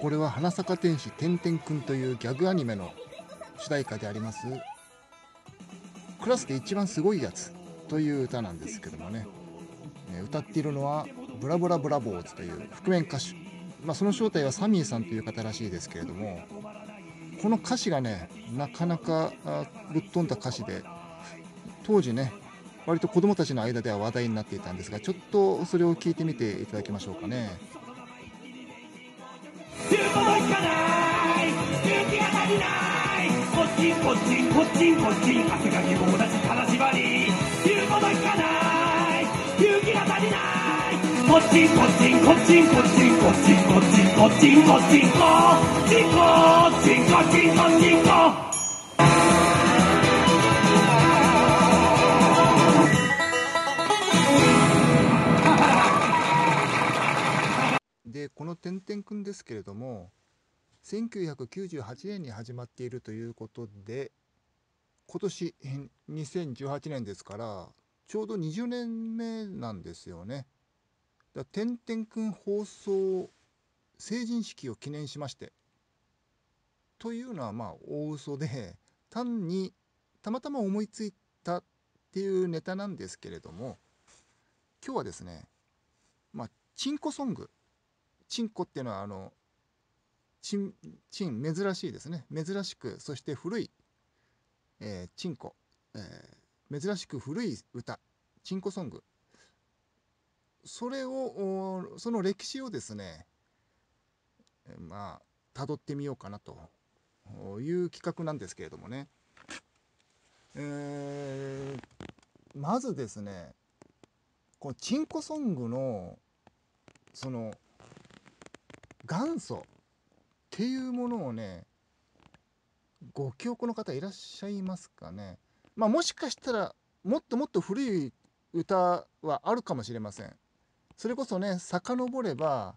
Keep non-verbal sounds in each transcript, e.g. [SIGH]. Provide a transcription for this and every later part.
これは花坂天使てんてんくんというギャグアニメの主題歌でありますクラスで一番すごいやつという歌なんですけどもね歌っているのはブラブラブラボーズという覆面歌手、まあ、その正体はサミーさんという方らしいですけれどもこの歌詞がねなかなかぶっ飛んだ歌詞で当時ね割と子供たちの間では話題になっていたんですがちょっとそれを聞いてみていただきましょうかね。ちんこっちんこっちんこっちん汗かき縛り言うこと聞かない勇気が足りないこっちんこっちんこっちんこっちんこっちんこっちんこっちんこっちんこっちんこっちんこっちんこっちんこでこの「てんてんくん」ですけれども1998年に始まっているということで今年2018年ですからちょうど20年目なんですよね。だてんてんくん放送成人式を記念しましてというのはまあ大嘘で単にたまたま思いついたっていうネタなんですけれども今日はですねまあチンコソングチンコっていうのはあの珍しいですね。珍しく、そして古い、えー、ちんこ、えー、珍しく古い歌、ちんこソング。それを、その歴史をですね、まあ、どってみようかなという企画なんですけれどもね。えー、まずですね、このチンコソングの、その、元祖っていうものをねご記憶の方いらっしゃいますかね、まあ、もしかしたらもっともっと古い歌はあるかもしれませんそれこそね遡れば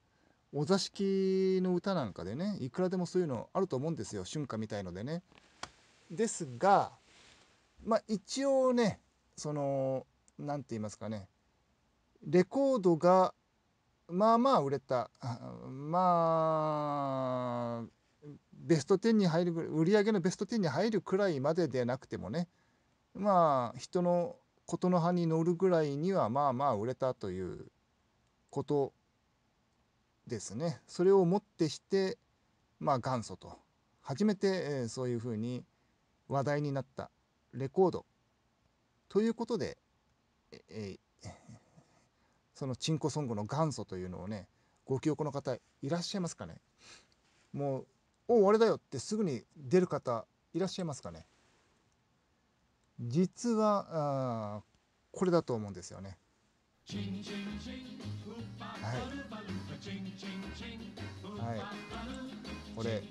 お座敷の歌なんかでねいくらでもそういうのあると思うんですよ春夏みたいのでねですがまあ一応ねその何て言いますかねレコードがまあまあ売れたまあベスト10に入る売り上げのベスト10に入るくらいまででなくてもねまあ人のことの葉に乗るぐらいにはまあまあ売れたということですねそれをもってしてまあ元祖と初めて、えそういうふうに話題になったレコードということで、えー、そのチンコソングの元祖というのをねご記憶の方いらっしゃいますかねもう「おおあれだよ」ってすぐに出る方いらっしゃいますかね実はあこれだと思うんですよね。はい、はい、これ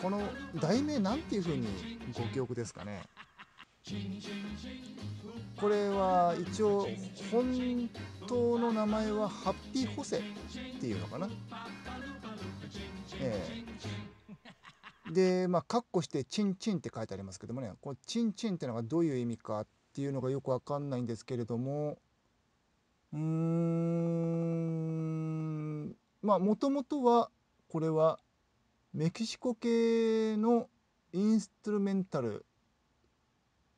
この題名なんていうふうにご記憶ですかねこれは一応本当の名前はハッピーホセっていうのかな。ええ、でまあカッコして「チンチン」って書いてありますけどもねこチンチン」ってのがどういう意味かっていうのがよくわかんないんですけれどもうんまあもともとはこれはメキシコ系のインストゥルメンタル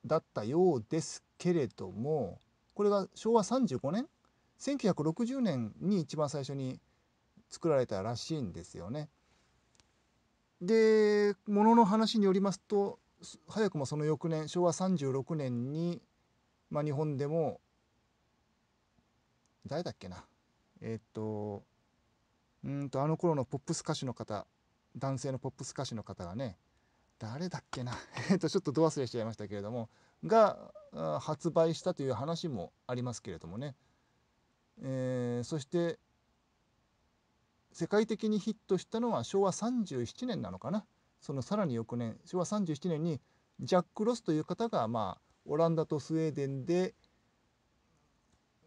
だったようですけれどもこれが昭和35年1960年に一番最初に作られたらしいんですよね。でものの話によりますと早くもその翌年昭和36年に、まあ、日本でも誰だっけなえー、っとうんとあの頃のポップス歌手の方男性のポップス歌手の方がね誰だっけな [LAUGHS] えっとちょっとど忘れしちゃいましたけれどもが発売したという話もありますけれどもね、えー、そして世界的にヒットしたのは昭和37年なのかなそのさらに翌年昭和37年にジャック・ロスという方がまあオランダとスウェーデンで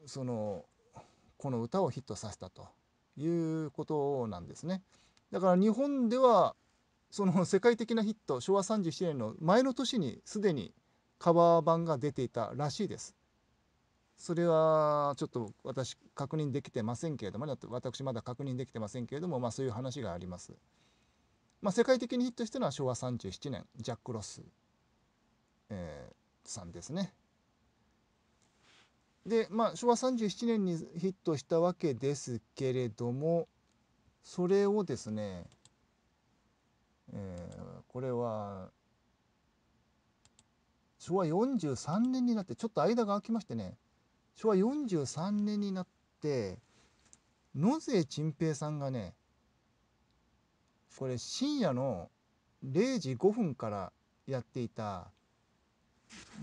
そのこの歌をヒットさせたということなんですね。だから日本ではその世界的なヒット昭和37年の前の年にすでにカバー版が出ていたらしいです。それはちょっと私確認できてませんけれども、ね、私まだ確認できてませんけれども、まあ、そういう話があります。まあ、世界的にヒットしたのは昭和37年ジャック・ロス、えー、さんですね。で、まあ、昭和37年にヒットしたわけですけれどもそれをですね、えー、これは昭和43年になってちょっと間が空きましてね昭和43年になって野瀬陳平さんがねこれ深夜の0時5分からやっていた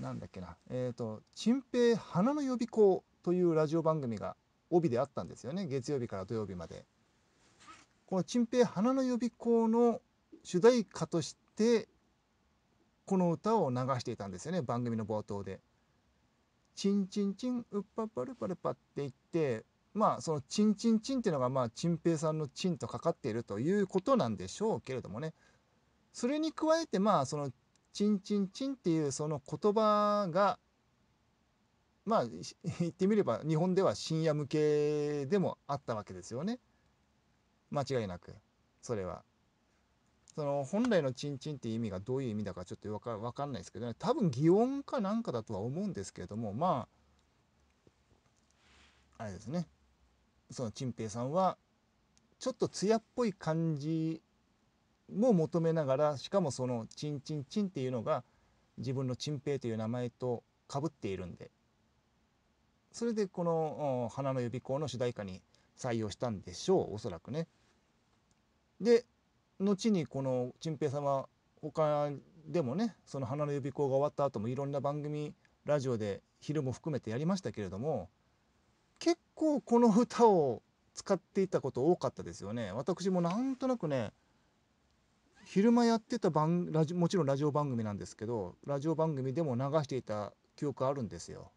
なんだっけなえっ、ー、と「陳平花の予備校」というラジオ番組が帯であったんですよね月曜日から土曜日まで。この「陳平花の予備校」の主題歌としてこの歌を流していたんですよね番組の冒頭で。チンチンチンウッパパルパルパって言ってまあそのチンチンチンっていうのがまあチンペイさんのチンとかかっているということなんでしょうけれどもねそれに加えてまあそのチンチンチンっていうその言葉がまあ言ってみれば日本では深夜向けでもあったわけですよね間違いなくそれは。その本来のチンチンって意味がどういう意味だかちょっと分かかんないですけどね多分擬音かなんかだとは思うんですけれどもまああれですねそのチンペイさんはちょっと艶っぽい感じも求めながらしかもそのチンチンチンっていうのが自分のチンペイという名前とかぶっているんでそれでこの「花の予備校」の主題歌に採用したんでしょうおそらくね。で後にこの陳平様他でもねその花の予備校が終わった後もいろんな番組ラジオで昼も含めてやりましたけれども結構この歌を使っていたこと多かったですよね私もなんとなくね昼間やってた番ラジもちろんラジオ番組なんですけどラジオ番組でも流していた記憶あるんですよ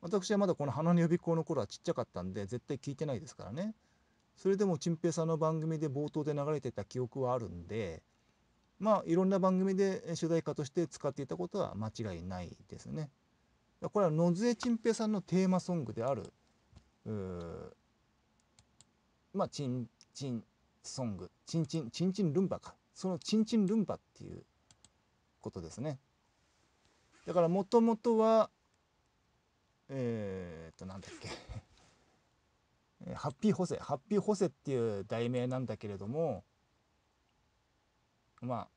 私はまだこの花の予備校の頃はちっちゃかったんで絶対聞いてないですからねそれでもペイさんの番組で冒頭で流れてた記憶はあるんでまあいろんな番組で主題歌として使っていたことは間違いないですね。これは野添ペイさんのテーマソングであるまあチンチンソングチンチンチンチンルンバかそのチンチンルンバっていうことですね。だからもともとはえー、っとなんだっけハッピーホセ、ハッピーホセっていう題名なんだけれども、まあ、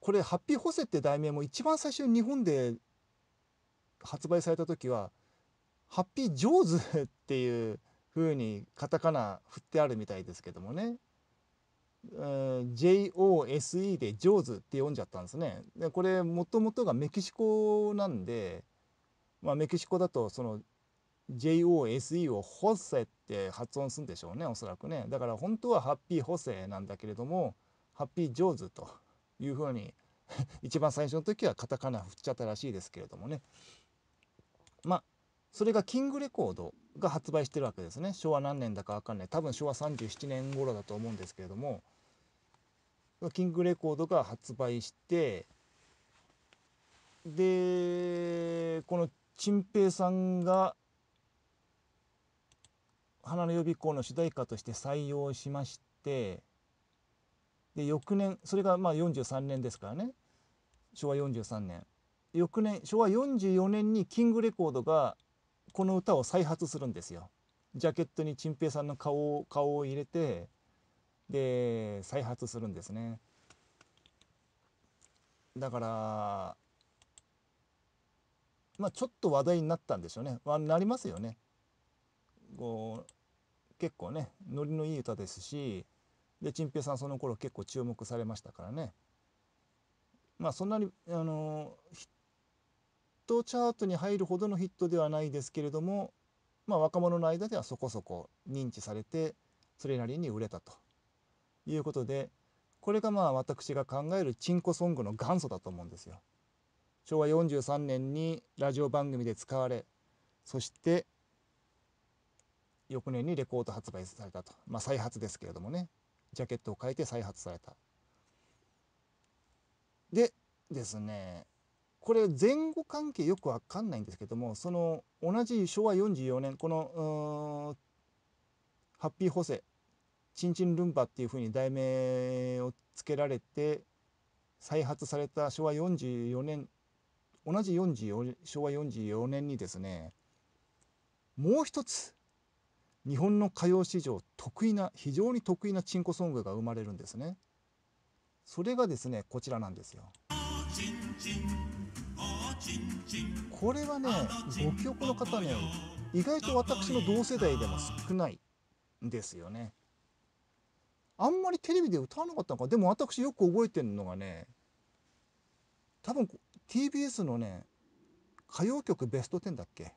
これ、ハッピーホセって題名も一番最初に日本で発売された時は、ハッピージョーズっていう風にカタカナ振ってあるみたいですけどもね。JOSE でジョーズって読んじゃったんですね。でこれもともとがメキシコなんで、まあ、メキシコだとその JOSE を「ホセ」って発音するんでしょうねおそらくねだから本当はハッピーホセなんだけれどもハッピージョーズというふうに [LAUGHS] 一番最初の時はカタカナ振っちゃったらしいですけれどもねまあそれがキングレコードが発売してるわけですね昭和何年だか分かんない多分昭和37年頃だと思うんですけれどもキングレコードが発売してでこのチンペイさんが花の予備校の主題歌として採用しましてで翌年それがまあ43年ですからね昭和43年翌年昭和44年にキングレコードがこの歌を再発するんですよ。ジャケットに陳平さんの顔を顔を入れてで再発するんですね。だからまあ、ちょっと話題になったんでしょうね。まあ、なりますよね。こう結構ねノリのいい歌ですしでチンペさんその頃結構注目されましたからねまあそんなにあのヒットチャートに入るほどのヒットではないですけれどもまあ若者の間ではそこそこ認知されてそれなりに売れたということでこれがまあ私が考えるチンコソングの元祖だと思うんですよ。昭和43年にラジオ番組で使われそして翌年にレコード発売されたと、まあ、再発ですけれどもねジャケットを変えて再発されたでですねこれ前後関係よくわかんないんですけどもその同じ昭和44年このハッピーホセチンチンルンバっていうふうに題名を付けられて再発された昭和44年同じ44昭和44年にですねもう一つ日本の歌謡史上得意な非常に得意なチンコソングが生まれるんですねそれがですねこちらなんですよこれはねご記憶の方ね意外と私の同世代でも少ないんですよねあんまりテレビで歌わなかったのかでも私よく覚えてるのがね多分 TBS のね歌謡曲ベスト10だっけ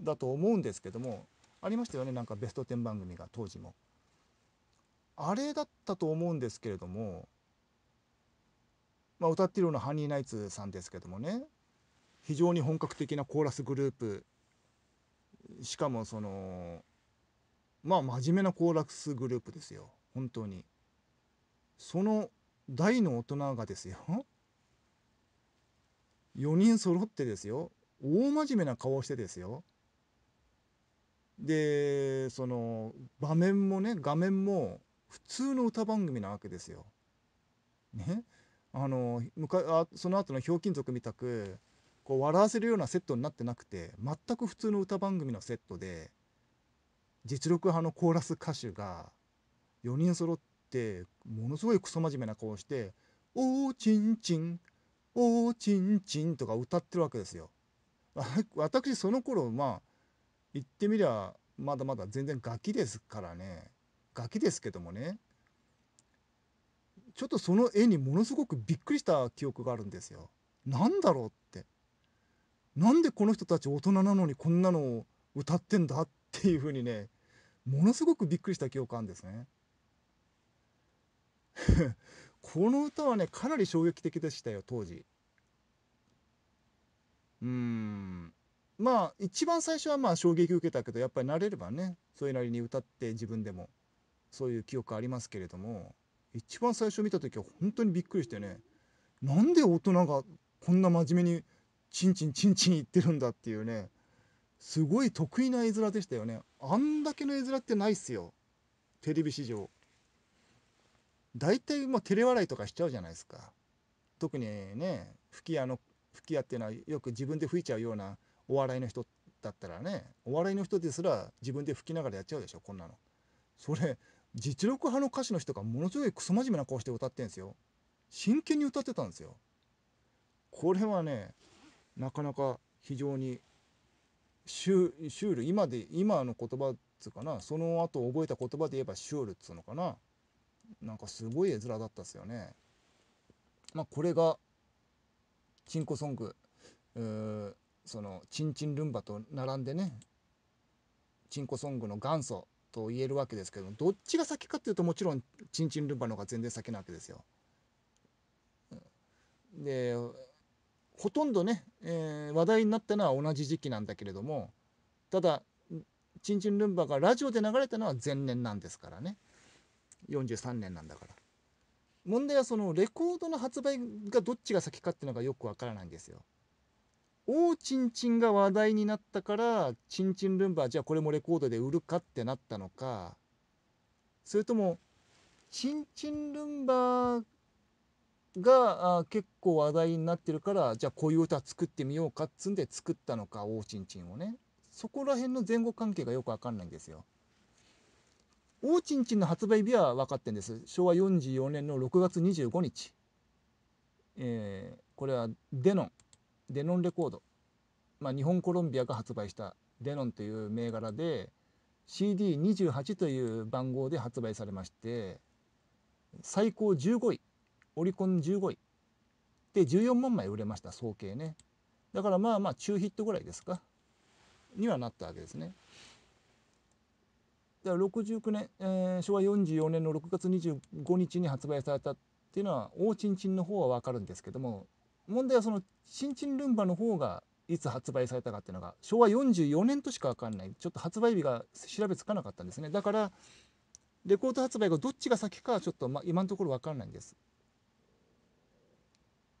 だと思うんですけどもありましたよねなんかベスト10番組が当時もあれだったと思うんですけれどもまあ、歌ってるのはハニーナイツさんですけどもね非常に本格的なコーラスグループしかもそのまあ真面目なコーラスグループですよ本当にその大の大人がですよ4人揃ってですよ大真面目な顔をしてですよでその場面もね画面も普通の歌番組なわけですよ。ねあのあその後の「ひょうきん族」みたくこう笑わせるようなセットになってなくて全く普通の歌番組のセットで実力派のコーラス歌手が4人揃ってものすごいクソ真面目な顔して「おーちんちんおーちんちん」とか歌ってるわけですよ。私その頃まあ言ってみりゃまだまだ全然ガキですからねガキですけどもねちょっとその絵にものすごくびっくりした記憶があるんですよ。なんだろうってなんでこの人たち大人なのにこんなのを歌ってんだっていうふうにねものすごくびっくりした記憶あるんですね。[LAUGHS] この歌はねかなり衝撃的でしたよ当時。うんまあ一番最初はまあ衝撃受けたけどやっぱり慣れればねそれなりに歌って自分でもそういう記憶ありますけれども一番最初見た時は本当にびっくりしてねなんで大人がこんな真面目にチンチンチンチン言ってるんだっていうねすごい得意な絵面でしたよねあんだけの絵面ってないっすよテレビ史上大体まあ照れ笑いとかしちゃうじゃないですか特にね吹き矢の吹き矢っていうのはよく自分で吹いちゃうようなお笑いの人だったらねお笑いの人ですら自分で吹きながらやっちゃうでしょこんなのそれ実力派の歌手の人がものすごいクソ真面目な顔して歌ってんですよ真剣に歌ってたんですよこれはねなかなか非常にシュシュール今で今の言葉っつうかなその後覚えた言葉で言えばシュールっつうのかななんかすごい絵面だったっすよねまあこれがチンコソングうそのチンチンルンバと並んでねチンコソングの元祖と言えるわけですけどどっちが先かっていうともちろんチンチンルンバの方が全然先なわけですよ。でほとんどね、えー、話題になったのは同じ時期なんだけれどもただチンチンルンバがラジオで流れたのは前年なんですからね43年なんだから問題はそのレコードの発売がどっちが先かっていうのがよくわからないんですよおーちんちんが話題になったからちんちんルンバじゃあこれもレコードで売るかってなったのかそれともちんちんルンバが結構話題になってるからじゃあこういう歌作ってみようかっつんで作ったのかおーちんちんをねそこら辺の前後関係がよく分かんないんですよ。おーちんちんの発売日は分かってんです昭和44年の6月25日、えー、これはデノンデノンレコード、まあ、日本コロンビアが発売したデノンという銘柄で CD28 という番号で発売されまして最高15位オリコン15位で14万枚売れました総計ねだからまあまあ中ヒットぐらいですかにはなったわけですねだから69年、えー、昭和44年の6月25日に発売されたっていうのは大ちんちんの方は分かるんですけども問題はその新陳ルンバの方がいつ発売されたかっていうのが昭和44年としか分かんないちょっと発売日が調べつかなかったんですねだからレコード発売がどっちが先かはちょっと、ま、今のところ分かんないんです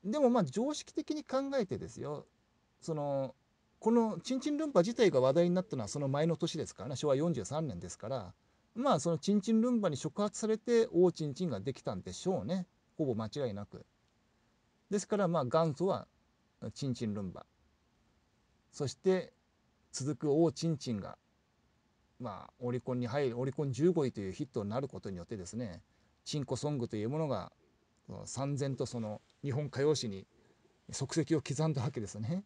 でもまあ常識的に考えてですよそのこの「ちんちんルンバ」自体が話題になったのはその前の年ですからね昭和43年ですからまあその「ちんちんルンバ」に触発されて「おうちんちん」ができたんでしょうねほぼ間違いなく。ですからまあ元祖はチンチンルンバそして続く王チンチンがまあオリコンに入るオリコン15位というヒットになることによってですねチンコソングというものが三然とその日本歌謡史に足跡を刻んだわけですね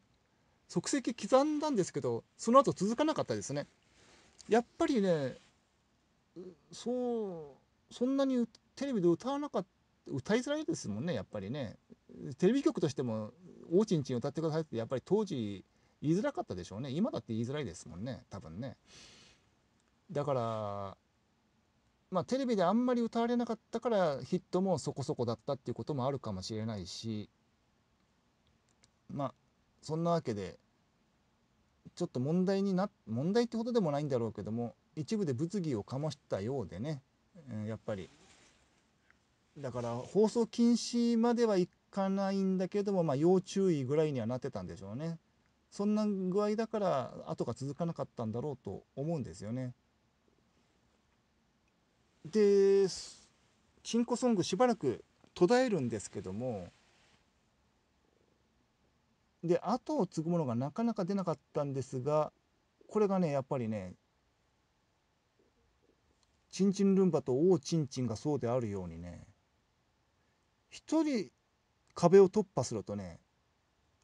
足跡刻んだんですけどその後続かなかったですねやっぱりねそうそんなにテレビで歌わなかった歌いづらいですもんねやっぱりねテレビ局としても「おちんちん歌ってください」ってやっぱり当時言いづらかったでしょうね今だって言いづらいですもんね多分ね。だからまあテレビであんまり歌われなかったからヒットもそこそこだったっていうこともあるかもしれないしまあそんなわけでちょっと問題にな問題ってほどでもないんだろうけども一部で物議を醸したようでね、うん、やっぱりだから放送禁止まではいかないんだけども、まあ、要注意ぐらいにはなってたんでしょうね。そんな具合だから後が続かなかったんだろうと思うんですよね。でチンコソングしばらく途絶えるんですけどもで後を継ぐものがなかなか出なかったんですがこれがねやっぱりね「チンチンルンバ」と「オ王チンチン」がそうであるようにね一人壁を突破するとね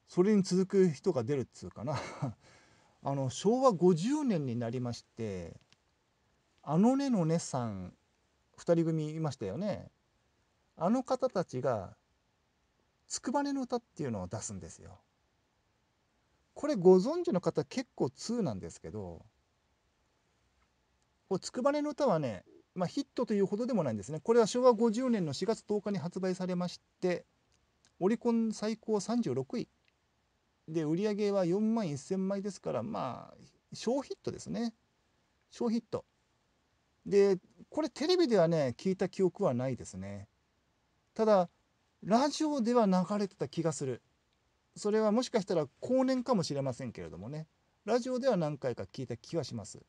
それに続く人が出るっつうかな [LAUGHS] あの昭和50年になりましてあのねのねさん2人組いましたよねあの方たちが「つくばねの歌」っていうのを出すんですよ。これご存知の方結構通なんですけどこれ「つくばねの歌」はね、まあ、ヒットというほどでもないんですねこれは昭和50年の4月10日に発売されましてオリコン最高36位で売り上げは4万1000枚ですからまあ小ヒットですね小ヒットでこれテレビではね聞いた記憶はないですねただラジオでは流れてた気がするそれはもしかしたら後年かもしれませんけれどもねラジオでは何回か聞いた気はします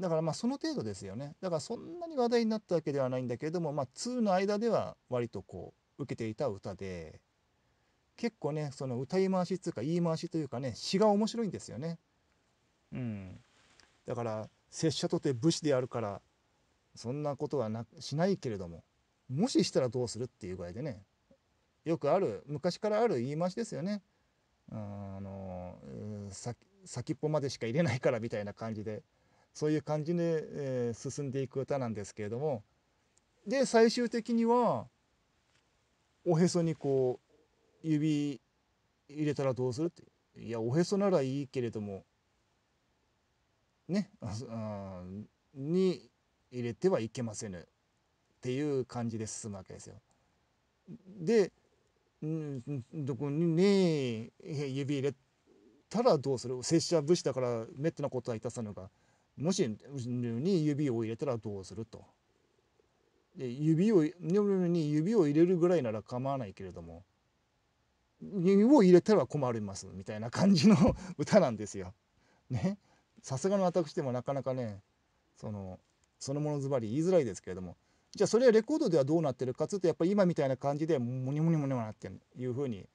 だからまあその程度ですよねだからそんなに話題になったわけではないんだけれどもまあ2の間では割とこう受けていた歌で結構ねその歌い回しっていうか言い回しというかね詩が面白いんですよね。うん、だから拙者とて武士であるからそんなことはなしないけれどももししたらどうするっていう具合でねよくある昔からある言い回しですよね。あの先っぽまでしか入れないからみたいな感じでそういう感じで、えー、進んでいく歌なんですけれどもで最終的にはおへそにこう指入れたらどうするっていやおへそならいいけれどもねあに入れてはいけませぬっていう感じで進むわけですよ。でどこにね指入れたらどうする拙者武士だからめったなことはいたさぬがもしに指を入れたらどうすると。指をニョロニョに指を入れるぐらいなら構わないけれども指を入れたら困りますみたいな感じの [LAUGHS] 歌なんですよ。ねさすがの私でもなかなかねそのそのものズバリ言いづらいですけれどもじゃあそれはレコードではどうなってるかつうとやっぱり今みたいな感じでもにもにもにもなっていうふうに、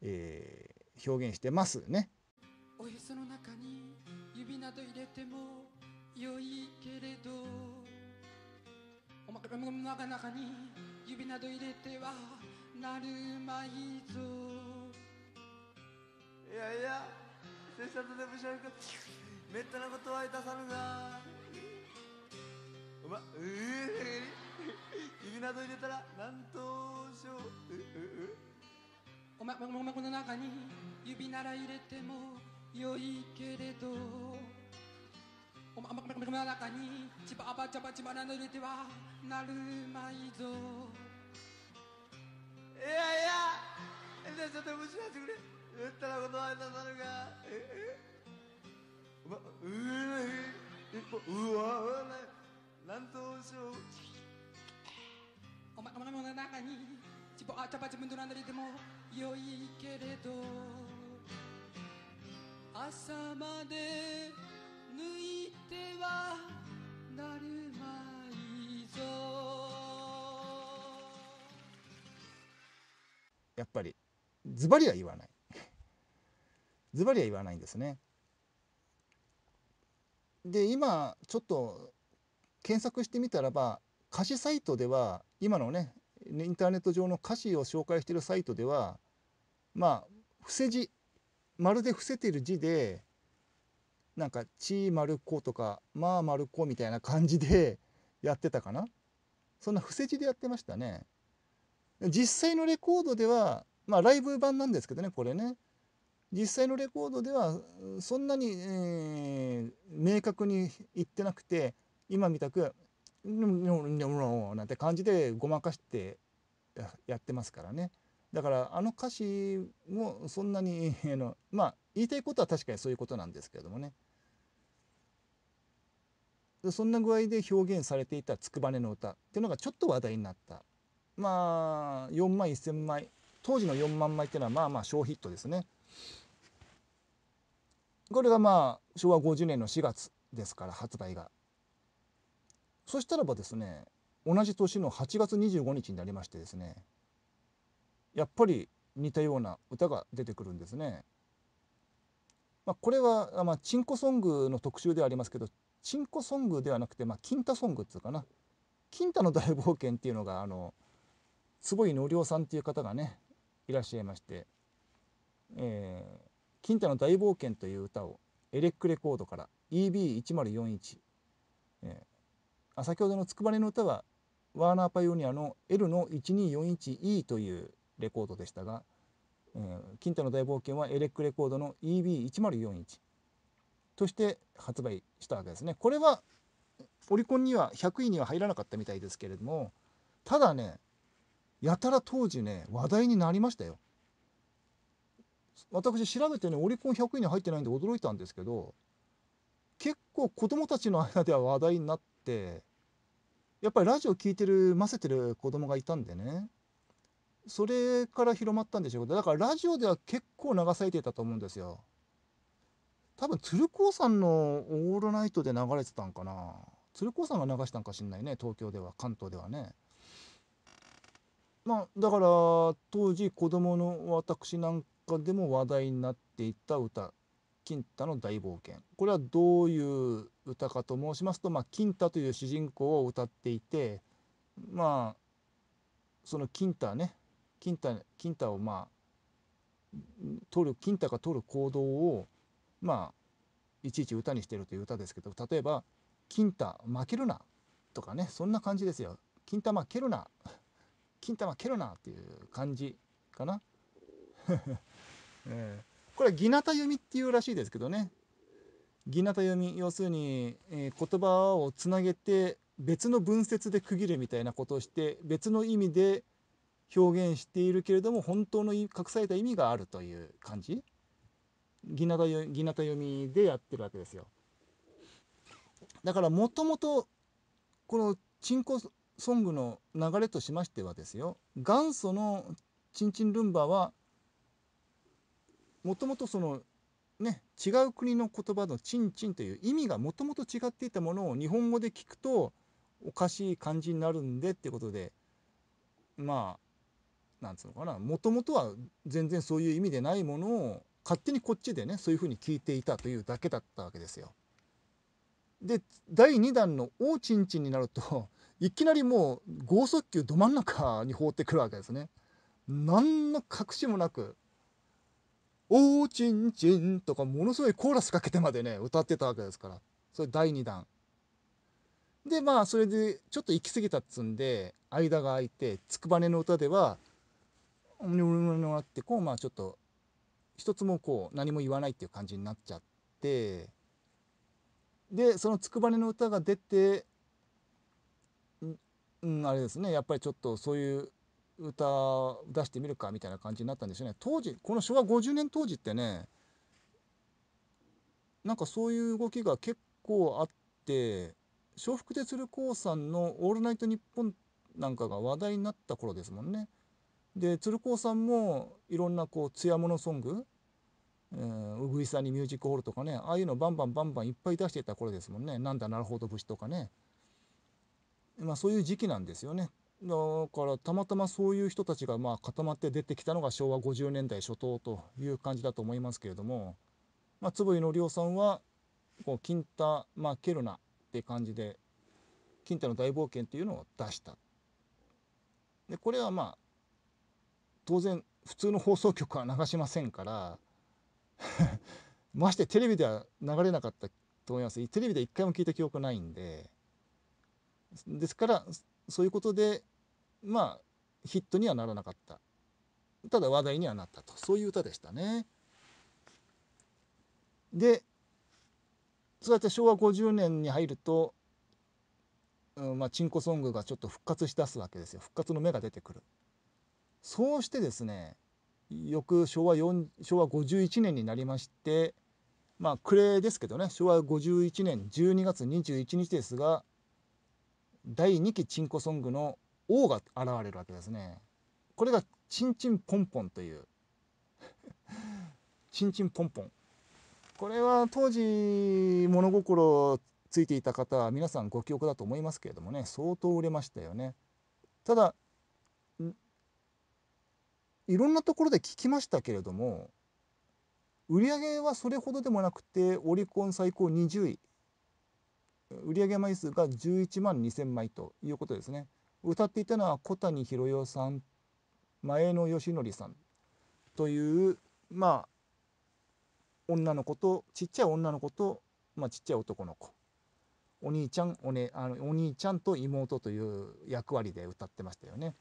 えー、表現してますね。おへその中に指など入れても良いけれどおまくの中に指など入れてはなるまいぞいやいや拙者とでもしゃべかめったなことはいたさぬがおまうえ指など入れたら何んとしょうおまおまこの中に指なら入れてもよいけれどおまままま中にちばあばちゃばちばなのれてはなるまいぞいやいやじゃちょっと面白いしてくれうったらこの間なるがええうわうえうわうわし闘うおままま中にちばあちゃばちばなのれてもよいけれど朝まで抜いてはなるまいぞやっぱりズバリは言わない [LAUGHS] ズバリは言わないんですねで今ちょっと検索してみたらば歌詞サイトでは今のねインターネット上の歌詞を紹介しているサイトではまあ伏せ字まるで伏せている字でなんか「ち丸子」とか「まあ丸子」みたいな感じで [LAUGHS] やってたかなそんな伏せ字でやってましたね実際のレコードではまあライブ版なんですけどねこれね実際のレコードではそんなに、えー、明確に言ってなくて今みたく「なんて感じでごまかしてやってますからねだからあの歌詞もそんなに、えー、のまあ言いたいことは確かにそういうことなんですけれどもねそんな具合で表現されていた「つくばねの歌」っていうのがちょっと話題になったまあ4万1,000枚当時の4万枚っていうのはまあまあ小ヒットですねこれがまあ昭和50年の4月ですから発売がそしたらばですね同じ年の8月25日になりましてですねやっぱり似たような歌が出てくるんですねまあ、これは、まあ、チンコソングの特集ではありますけどチンコソングではなくて、まあ、キンタソングっつうかなンタの大冒険っていうのがあの坪井のりおさんっていう方がねいらっしゃいまして「えー、ンタの大冒険」という歌をエレックレコードから EB1041、えー、あ先ほどの「つくばね」の歌はワーナーパイオニアの L の 1241E というレコードでしたがえー、近代の大冒険はエレックレコードの EB1041 として発売したわけですね。これはオリコンには100位には入らなかったみたいですけれどもただねやたら当時ね話題になりましたよ。私調べてねオリコン100位に入ってないんで驚いたんですけど結構子供たちの間では話題になってやっぱりラジオ聴いてる混ぜてる子供がいたんでねそれから広まったんでしょうけどだからラジオでは結構流されていたと思うんですよ多分鶴光さんの「オールナイト」で流れてたんかな鶴光さんが流したんかしんないね東京では関東ではねまあだから当時子供の私なんかでも話題になっていた歌「金太の大冒険」これはどういう歌かと申しますと、まあ、金太という主人公を歌っていてまあその金太ね金太金太をまあ取る金太が取る行動をまあいちいち歌にしてるという歌ですけど例えば「金太負けるな」とかねそんな感じですよ「金太負けるな」「金太負けるな」っていう感じかな。[LAUGHS] えー、これは「ぎなた読み」っていうらしいですけどね「ぎなた読み」要するに、えー、言葉をつなげて別の文節で区切るみたいなことをして別の意味で表現しているけれども本当の隠された意味があるという感じギナタギナタ読みでやってるわけですよだからもともとこのチンコソングの流れとしましてはですよ元祖のチンチンルンバはもともとそのね違う国の言葉のチンチンという意味がもともと違っていたものを日本語で聞くとおかしい感じになるんでってことでまあなんつうのかなもともとは全然そういう意味でないものを勝手にこっちでねそういうふうに聞いていたというだけだったわけですよ。で第2弾の「大ちんちん」になると [LAUGHS] いきなりもう剛速球ど真ん中に放ってくるわけですね。何の隠しもなく「おーちんちん」とかものすごいコーラスかけてまでね歌ってたわけですからそれ第2弾。でまあそれでちょっと行き過ぎたっつんで間が空いて「つくばねの歌」ではにょろにょろってこうまあちょっと一つもこう何も言わないっていう感じになっちゃってでその「つくばねの歌」が出てうんあれですねやっぱりちょっとそういう歌出してみるかみたいな感じになったんですよね当時この昭和50年当時ってねなんかそういう動きが結構あって笑福亭鶴光さんの「オールナイトニッポン」なんかが話題になった頃ですもんね。で鶴光さんもいろんなこう艶物ソングうぐいさにミュージックホールとかねああいうのバンバンバンバンいっぱい出してた頃ですもんねなんだなるほど節とかねまあそういう時期なんですよねだからたまたまそういう人たちがまあ固まって出てきたのが昭和50年代初頭という感じだと思いますけれども、まあ、坪井紀夫さんはこう「金太、まあ、ケルナ」って感じで「金太の大冒険」っていうのを出したでこれはまあ当然普通の放送局は流しませんから [LAUGHS] ましてテレビでは流れなかったと思いますテレビで一回も聞いた記憶ないんでですからそういうことでまあヒットにはならなかったただ話題にはなったとそういう歌でしたね。でそうやって昭和50年に入ると、うんまあ、チンコソングがちょっと復活しだすわけですよ復活の芽が出てくる。そうしてですね翌昭和4昭和51年になりましてまあ暮れですけどね昭和51年12月21日ですが第2期チンコソングの王が現れるわけですね。これがチンチンポンポンという [LAUGHS] チンチンポンポン。これは当時物心ついていた方は皆さんご記憶だと思いますけれどもね相当売れましたよね。ただいろんなところで聞きましたけれども売り上げはそれほどでもなくてオリコン最高20位売上枚数が11万2000枚ということですね歌っていたのは小谷博代さん前野義則さんというまあ女の子とちっちゃい女の子と、まあ、ちっちゃい男の子お兄ちゃんお,、ね、あのお兄ちゃんと妹という役割で歌ってましたよね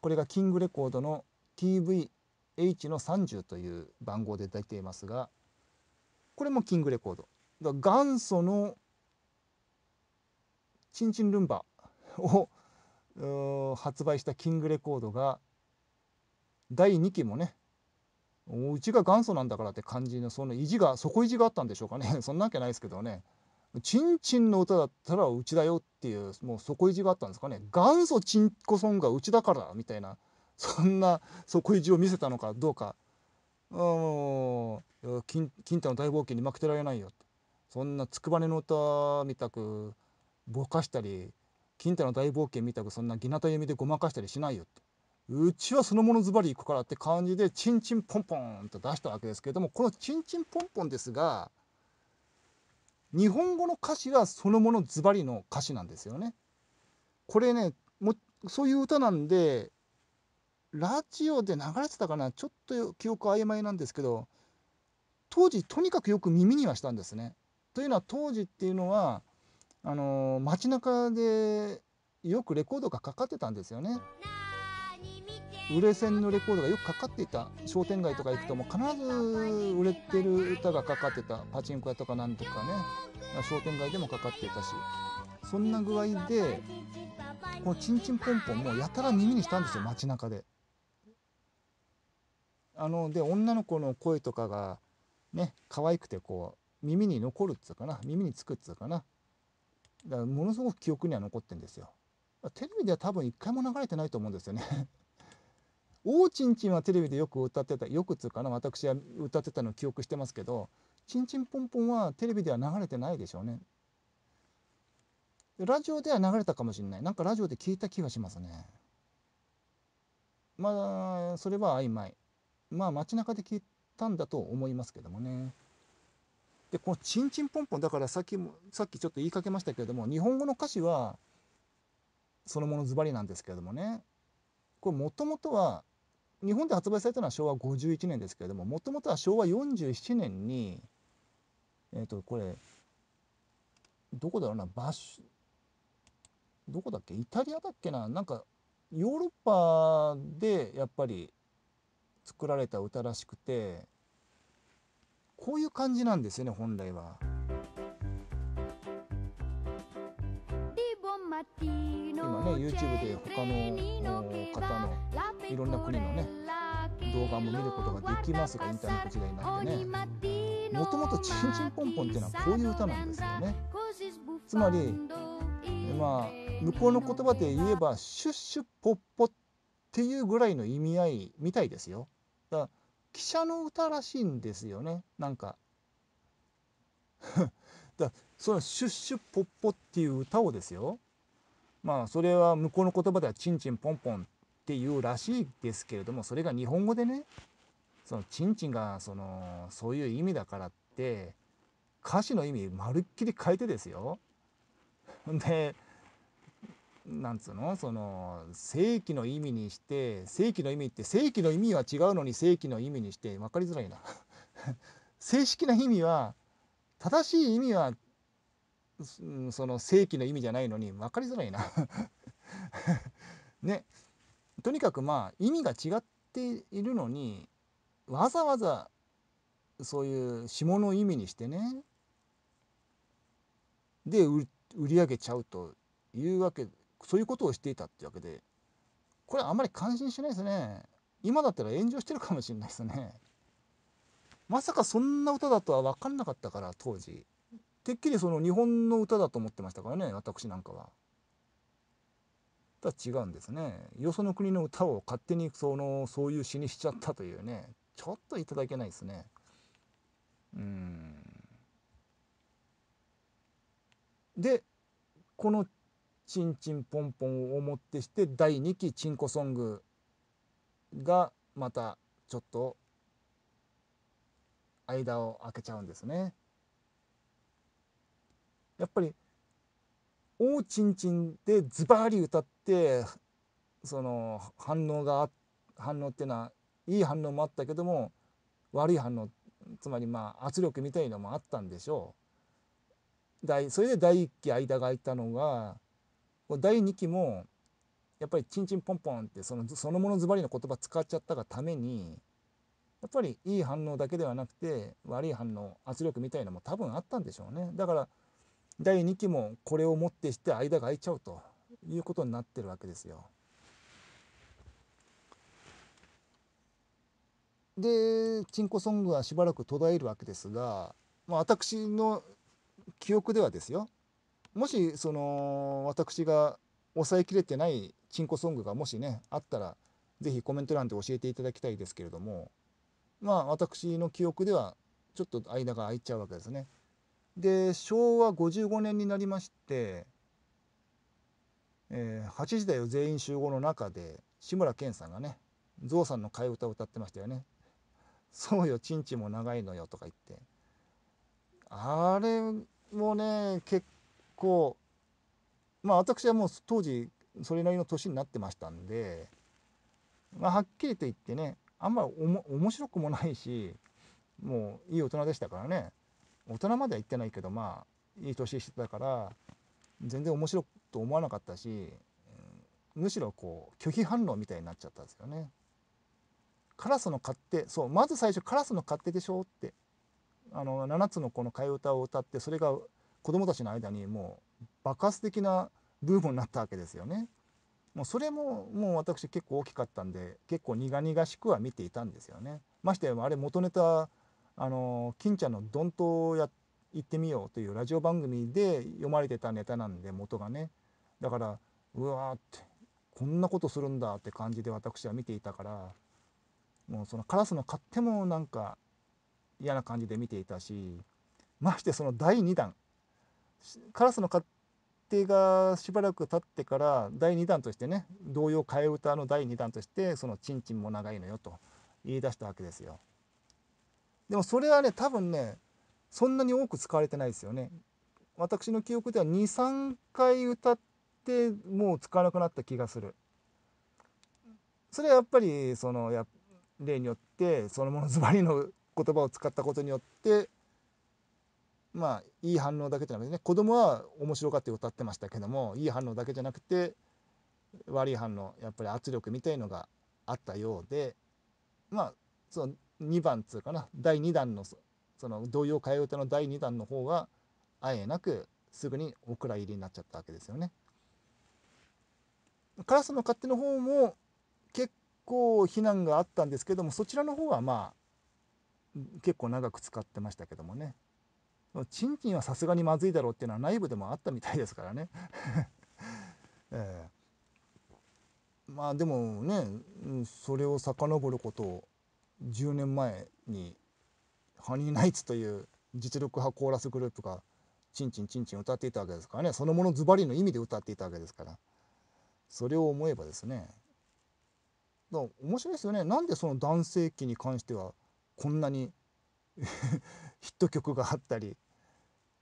これがキングレコードの TVH の30という番号で出ていますがこれもキングレコード元祖のチンチンルンバを発売したキングレコードが第2期もねうちが元祖なんだからって感じのその意地が底意地があったんでしょうかね [LAUGHS] そんなわけないですけどねチンチンの歌だったらうちだよっていうもう底意地があったんですかね元祖チンコソンがうちだからみたいなそんな底意地を見せたのかどうかうん金金太の大冒険に負けてられないよそんなつくばねの歌みたくぼかしたり金太の大冒険みたくそんなぎなた弓でごまかしたりしないよってうちはそのものズバリいくからって感じでチンチンポンポンと出したわけですけれどもこのチンチンポンポンですが日本語の歌詞がそのものズバリの歌詞なんですよね。これねもそういう歌なんでラジオで流れてたかなちょっと記憶曖昧なんですけど当時とにかくよく耳にはしたんですね。というのは当時っていうのはあのー、街中でよくレコードがかかってたんですよね。売れ線のレコードがよくかかっていた商店街とか行くともう必ず売れてる歌がかかってたパチンコ屋とかなんとかね商店街でもかかっていたしそんな具合でこの「ちんちんぽんぽん」もやたら耳にしたんですよ街中で。あので女の子の声とかがね可愛くてこう耳に残るっつうかな耳につくっつうかなだからものすごく記憶には残ってんですよテレビでは多分一回も流れてないと思うんですよねおお [LAUGHS] ちんちんはテレビでよく歌ってたよくつうかな私は歌ってたの記憶してますけどちんちんぽんぽんはテレビでは流れてないでしょうねラジオでは流れたかもしれないなんかラジオで聞いた気がしますねまあそれは曖昧まあ街中で聞いたんだと思いますけどもね。で、このちんちんぽんぽんだからさっきも、さっきちょっと言いかけましたけれども、日本語の歌詞はそのものズバリなんですけれどもね。これもともとは、日本で発売されたのは昭和51年ですけれども、もともとは昭和47年に、えっ、ー、と、これ、どこだろうな、バッシュ、どこだっけイタリアだっけななんか、ヨーロッパでやっぱり作られた歌らしくてこういう感じなんですよね本来は。今ね YouTube で他の方のいろんな国のね動画も見ることができますがインターネット時代になってねもともと「ちんちんぽんぽん」っていうのはこういう歌なんですよねつまりまあ向こうの言葉で言えば「シュッシュポッポ」っていうぐらいの意味合いみたいですよ。だから汽車の歌らしいんですよねなんか [LAUGHS] だその「シュッシュポッポ」っていう歌をですよまあそれは向こうの言葉では「チンチンポンポン」っていうらしいですけれどもそれが日本語でねそのチンチンがそのそういう意味だからって歌詞の意味まるっきり変えてですよ。でなんつうのその正規の意味にして正規の意味って正規の意味は違うのに正規の意味にして分かりづらいな [LAUGHS] 正式な意味は正しい意味はその正規の意味じゃないのに分かりづらいな [LAUGHS] ねとにかくまあ意味が違っているのにわざわざそういう下の意味にしてねで売り上げちゃうというわけそういうことをしていたってわけで、これあんまり感心しないですね。今だったら炎上してるかもしれないですね。まさかそんな歌だとは分かんなかったから、当時。てっきりその日本の歌だと思ってましたからね、私なんかは。とは違うんですね。よその国の歌を勝手にそのそういう詩にしちゃったというね、ちょっといただけないですね。うん。で、このちんちんぽんぽんをもってして第2期ちんこソングがまたちょっと間を空けちゃうんですね。やっぱり「おうちんちん」でズバリ歌ってその反応が反応っていうのはいい反応もあったけども悪い反応つまりまあ圧力みたいのもあったんでしょう。それで第一期間が空いたのが第2期もやっぱり「ちんちんぽんぽん」ってそのそのものズバリの言葉使っちゃったがためにやっぱりいい反応だけではなくて悪い反応圧力みたいなのも多分あったんでしょうねだから第2期もこれをもってして間が空いちゃうということになってるわけですよ。で「チンコソング」はしばらく途絶えるわけですが、まあ、私の記憶ではですよもしその私が抑えきれてないチンコソングがもしねあったら是非コメント欄で教えていただきたいですけれどもまあ私の記憶ではちょっと間が空いちゃうわけですね。で昭和55年になりまして「えー、8時だよ全員集合」の中で志村けんさんがねゾウさんの替え歌を歌ってましたよね。そうよ、ちんちも長いのよとか言って。あれもね、結うまあ私はもう当時それなりの年になってましたんで、まあ、はっきりと言ってねあんまり面白くもないしもういい大人でしたからね大人までは言ってないけどまあいい年してたから全然面白くと思わなかったしむしろこう拒否反応みたいになっちゃったんですよね。カラスの勝手そうまず最初「カラスの勝手でしょ」ってあの7つのこの替え歌を歌ってそれが子供たちの間にもう爆発的なブームになったわけですよね。もうそれももう私結構大きかったんで結構苦々しくは見ていたんですよね。ましてあれ元ネタあの金ちゃんの「どんとやってみよう」というラジオ番組で読まれてたネタなんで元がねだからうわーってこんなことするんだって感じで私は見ていたからもうそのカラスの勝手もなんか嫌な感じで見ていたしましてその第2弾カラスの勝手がしばらく経ってから第2弾としてね童謡替え歌の第2弾としてその「ちんちんも長いのよ」と言い出したわけですよ。でもそれはね多分ねそんなに多く使われてないですよね。私の記憶では23回歌ってもう使わなくなった気がする。それはやっぱりそのや例によってそのものズバリの言葉を使ったことによってまあいい反応だけじゃなくてね子供は面白かって歌ってましたけどもいい反応だけじゃなくて悪い反応やっぱり圧力みたいのがあったようでまあその2番っつうかな第2弾のその童謡替え歌の第2弾の方はあえなくすぐにお蔵入りになっちゃったわけですよね。カラスの勝手の方も結構非難があったんですけどもそちらの方はまあ結構長く使ってましたけどもね。賃金はさすがにまずいだろうっていうのは内部でもあったみたいですからね [LAUGHS] えー、まあでもねそれを遡ることを10年前にハニーナイツという実力派コーラスグループがチンチンチンチン歌っていたわけですからねそのものズバリの意味で歌っていたわけですからそれを思えばですねだ面白いですよねなんでその男性器に関してはこんなに [LAUGHS] ヒット曲があったり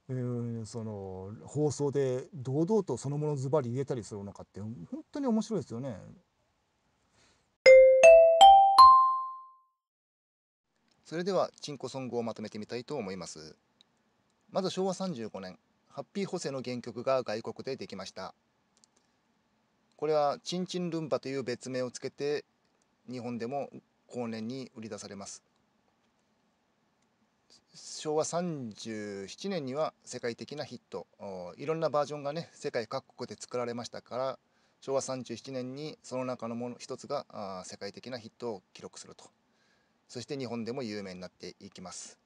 うんその放送で堂々とそのものズバリ言えたりするのかって本当に面白いですよね。それではチンコソングをまとめてみたいと思います。まず昭和35年、ハッピーホセの原曲が外国でできました。これはチンチンルンバという別名をつけて日本でも後年に売り出されます。昭和37年には世界的なヒットいろんなバージョンがね世界各国で作られましたから昭和37年にその中のもの一つが世界的なヒットを記録するとそして日本でも有名になっていきます、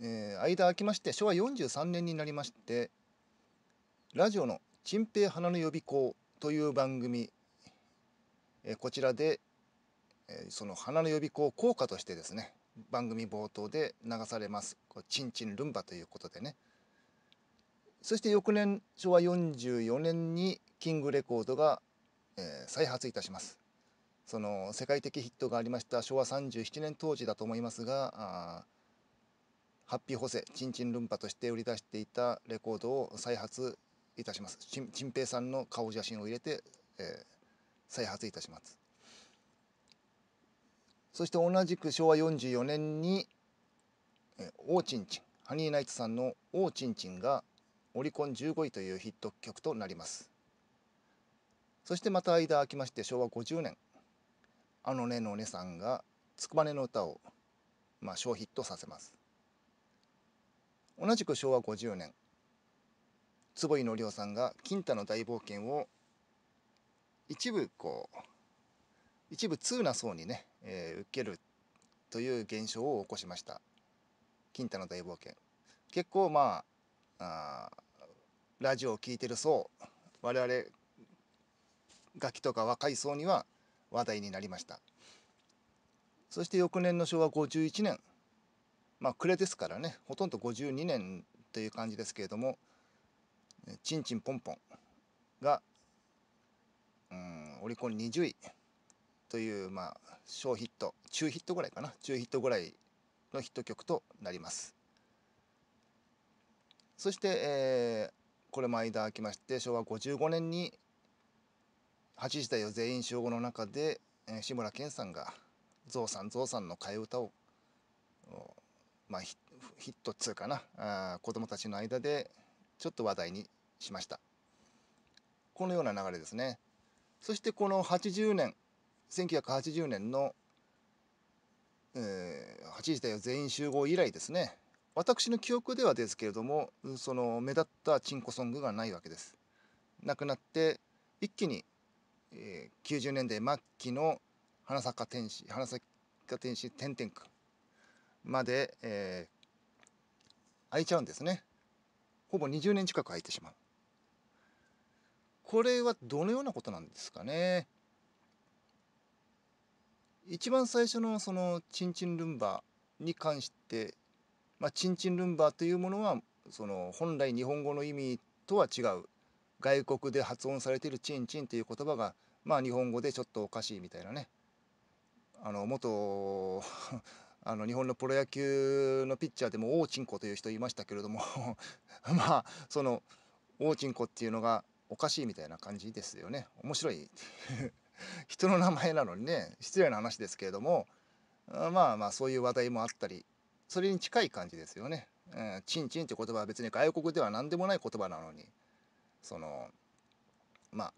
えー、間空きまして昭和43年になりましてラジオの「陳平花の予備校」という番組、えー、こちらで、えー、その花の予備校効果としてですね番組冒頭で流されます「こうちんチンルンバ」ということでねそして翌年昭和44年にキングレコードが、えー、再発いたしますその世界的ヒットがありました昭和37年当時だと思いますがハッピーホセちんちんルンバとして売り出していたレコードを再発いたしますチンペイさんの顔写真を入れて、えー、再発いたしますそして同じく昭和44年にオーチンチンハニーナイツさんの「オーチンチン」がオリコン15位というヒット曲となりますそしてまた間空きまして昭和50年あのねのねさんが「つくばねの歌を」まあ、小ヒットさせます同じく昭和50年坪井りおさんが「金太の大冒険」を一部こう一部通な層にね、えー、受けるという現象を起こしました金太の大冒険結構まあラジオを聴いてる層我々ガキとか若い層には話題になりましたそして翌年の昭和51年まあ暮れですからねほとんど52年という感じですけれども「ちんちんぽんぽん」がうんオリコン20位という、まあ、小ヒット中ヒットぐらいかな中ヒットぐらいのヒット曲となりますそして、えー、これも間空きまして昭和55年に「8時だよ全員集合」の中で、えー、志村けんさんが「ゾウさんゾウさん」の替え歌を、まあ、ヒットっつうかなあ子供たちの間でちょっと話題にしましたこのような流れですねそしてこの80年1980年の、えー、8時だよ全員集合以来ですね私の記憶ではですけれどもその目立ったチンコソングがないわけですなくなって一気に、えー、90年代末期の花咲か天使花咲か天使天天君まで、えー、空いちゃうんですねほぼ20年近く空いてしまうこれはどのようなことなんですかね一番最初のそのちんちんルンバに関して、まあ、チンルンバというものはその本来日本語の意味とは違う外国で発音されているちんちん」という言葉がまあ日本語でちょっとおかしいみたいなねあの元 [LAUGHS] あの日本のプロ野球のピッチャーでもおうちんこという人いましたけれども [LAUGHS] まあそのオーチンっていうのがおかしいみたいな感じですよね面白い [LAUGHS] 人の名前なのにね失礼な話ですけれどもまあまあそういう話題もあったりそれに近い感じですよね。うん、ちんって言葉は別に外国では何でもない言葉なのにそのまあ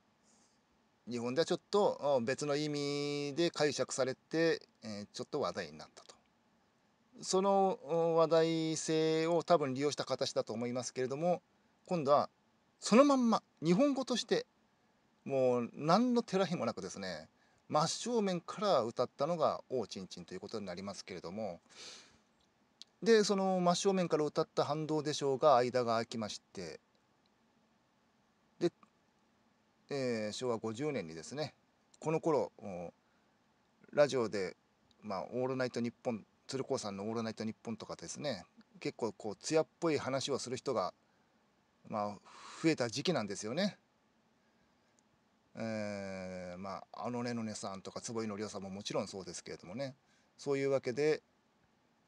日本ではちょっと別の意味で解釈されて、えちょっと話題になったとその話題性を多分利用した形だと思いますけれども今度はそのまんま日本語としてもう何のてらひもなくですね真正面から歌ったのが「おうちんちん」ということになりますけれどもでその真正面から歌った反動でしょうが間が空きましてで、えー、昭和50年にですねこの頃ラジオで、まあ「オールナイトニッポン」鶴光さんの「オールナイトニッポン」とかですね結構こう艶っぽい話をする人が、まあ、増えた時期なんですよね。えー、まああのねのねさんとか坪井のりおさんももちろんそうですけれどもねそういうわけで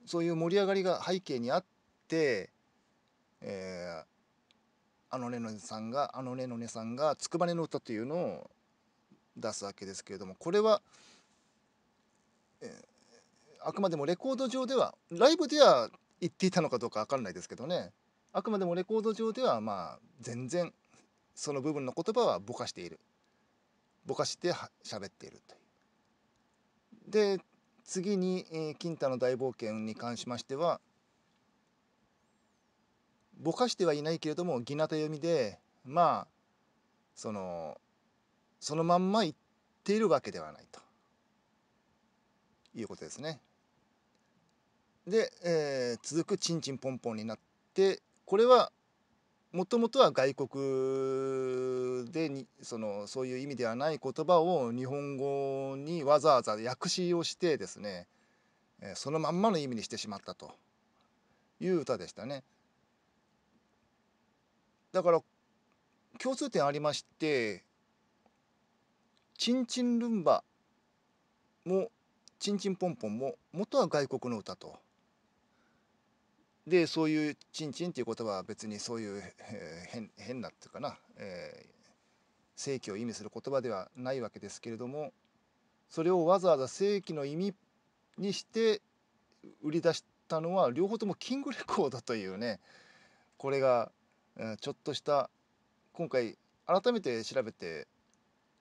そういう盛り上がりが背景にあって、えー、あのねのねさんがあのねのねさんが「つくばねの歌」というのを出すわけですけれどもこれは、えー、あくまでもレコード上ではライブでは言っていたのかどうか分かんないですけどねあくまでもレコード上ではまあ全然その部分の言葉はぼかしているぼかして喋っているというで次に、えー「金太の大冒険」に関しましてはぼかしてはいないけれどもぎなた読みでまあそのそのまんま言っているわけではないということですね。で、えー、続く「ちんちんぽんぽん」になってこれはもともとは外国でにそのそういう意味ではない言葉を日本語にわざわざ訳詞をしてですねそのまんまの意味にしてしまったという歌でしたね。だから共通点ありまして「チンチンルンバ」も「チンチンポンポン」も元は外国の歌と。でそういう「ちんちん」っていう言葉は別にそういう、えー、変なっていうかな、えー、正規を意味する言葉ではないわけですけれどもそれをわざわざ正規の意味にして売り出したのは両方ともキングレコードというねこれが、えちょっとした今回改めて調べて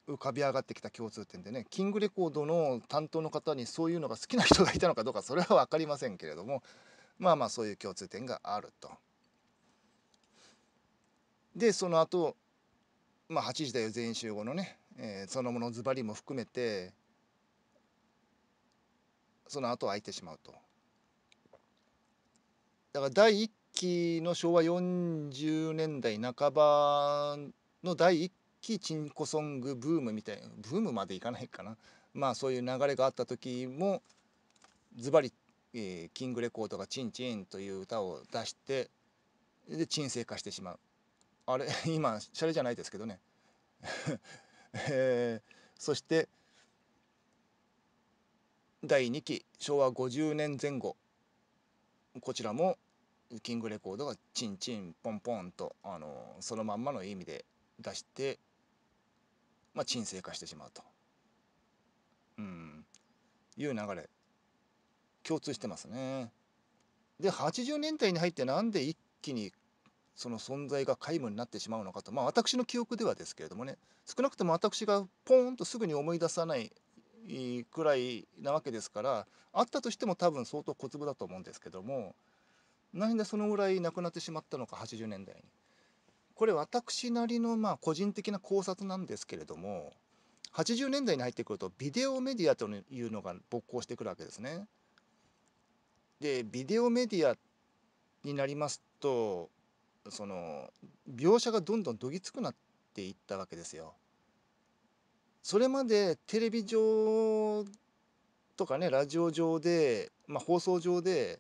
浮かび上がってきた共通点でねキングレコードの担当の方にそういうのが好きな人がいたのかどうかそれは分かりませんけれどもまあまあそういう共通点があると。でその後、まあ8時だよ全員集合のね、えー、そのものズバリも含めてその後空いてしまうと。だから第1期の昭和40年代半ばの第1期チンコソングブームみたいなブームまでいかないかなまあそういう流れがあった時もズバリえー、キングレコードが「チンチン」という歌を出してで沈静化してしまうあれ [LAUGHS] 今シャレじゃないですけどね、[LAUGHS] えー、そして第2期昭和50年前後こちらもキングレコードが「チンチンポンポンと」あのそのまんまの意味で出して、まあ、沈静化してしまうと、うん、いう流れ共通してますね。で80年代に入ってなんで一気にその存在が皆無になってしまうのかとまあ私の記憶ではですけれどもね少なくとも私がポーンとすぐに思い出さないくらいなわけですからあったとしても多分相当小粒だと思うんですけどもなんでそのぐらいなくなってしまったのか80年代に。これ私なりのまあ個人的な考察なんですけれども80年代に入ってくるとビデオメディアというのが勃興してくるわけですね。でビデオメディアになりますとその描写がどんどんどぎつくなっていったわけですよ。それまでテレビ上とかねラジオ上で、まあ、放送上で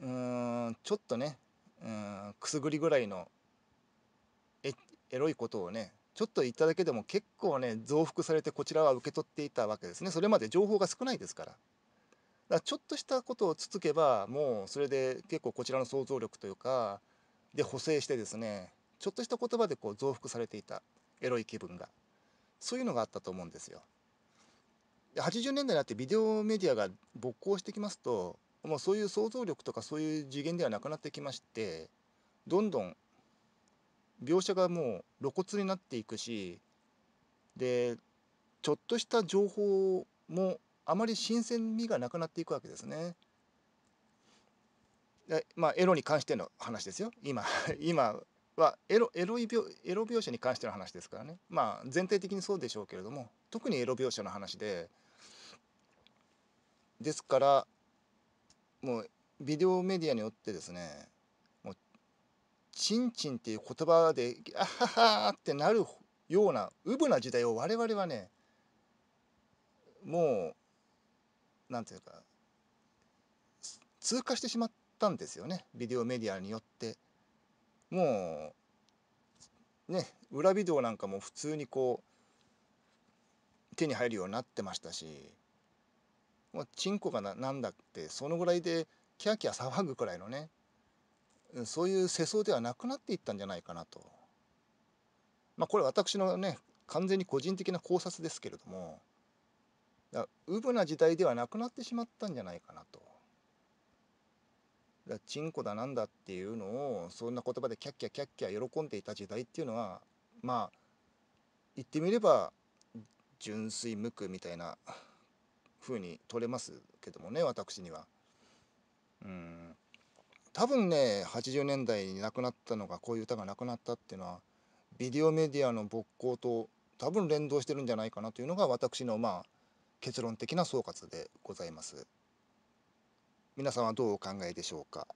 うんちょっとねうんくすぐりぐらいのエエロいことをねちょっと言っただけでも結構ね増幅されてこちらは受け取っていたわけですねそれまで情報が少ないですから。だちょっとしたことをつつけばもうそれで結構こちらの想像力というかで補正してですねちょっとした言葉でこう増幅されていたエロい気分がそういうのがあったと思うんですよ。で80年代になってビデオメディアが勃興してきますともうそういう想像力とかそういう次元ではなくなってきましてどんどん描写がもう露骨になっていくしでちょっとした情報もあまり新鮮味がなくなっていくわけですね。でまあ、エロに関しての話ですよ今 [LAUGHS] 今はエロエロい描エロ描写に関しての話ですからねまあ全体的にそうでしょうけれども特にエロ描写の話でですからもうビデオメディアによってですねもう「ちんちん」っていう言葉で「あハハ」ってなるようなうぶな時代を我々はねもう何て言うか通過してしまったんですよねビデオメディアによってもうね裏ビデオなんかも普通にこう手に入るようになってましたしもうチンコがななんだってそのぐらいでキャキャ騒ぐくらいのねそういう世相ではなくなっていったんじゃないかなとまあこれ私のね完全に個人的な考察ですけれどもウブな時代ではなくなってしまったんじゃないかなと。だチンコだなんだっていうのをそんな言葉でキャッキャキャッキャ喜んでいた時代っていうのはまあ言ってみれば純粋無垢みたいな風に取れますけどもね私には。うん多分ね80年代に亡くなったのがこういう歌がなくなったっていうのはビデオメディアの勃興と多分連動してるんじゃないかなというのが私のまあ結論的な総括でございます皆さんはどうお考えでしょうか